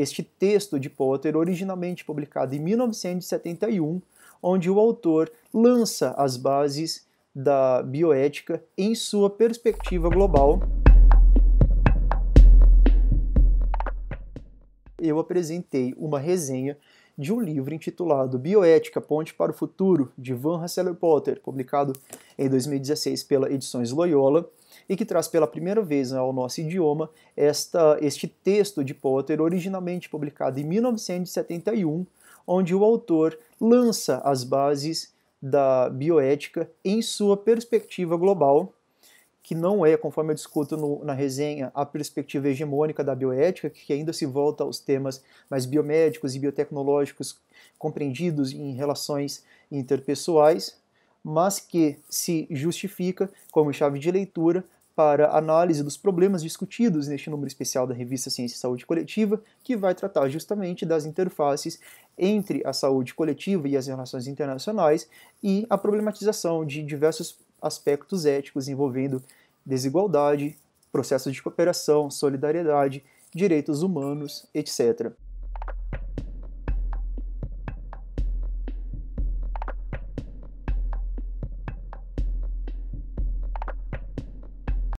este texto de Potter, originalmente publicado em 1971, onde o autor lança as bases da bioética em sua perspectiva global. Eu apresentei uma resenha de um livro intitulado Bioética Ponte para o Futuro, de Van Hasseler Potter, publicado em 2016 pela Edições Loyola, e que traz pela primeira vez né, ao nosso idioma esta, este texto de Potter, originalmente publicado em 1971, onde o autor lança as bases da bioética em sua perspectiva global, que não é, conforme eu discuto no, na resenha, a perspectiva hegemônica da bioética, que ainda se volta aos temas mais biomédicos e biotecnológicos compreendidos em relações interpessoais, mas que se justifica como chave de leitura para análise dos problemas discutidos neste número especial da revista Ciência e Saúde Coletiva, que vai tratar justamente das interfaces entre a saúde coletiva e as relações internacionais e a problematização de diversos aspectos éticos envolvendo desigualdade, processos de cooperação, solidariedade, direitos humanos, etc.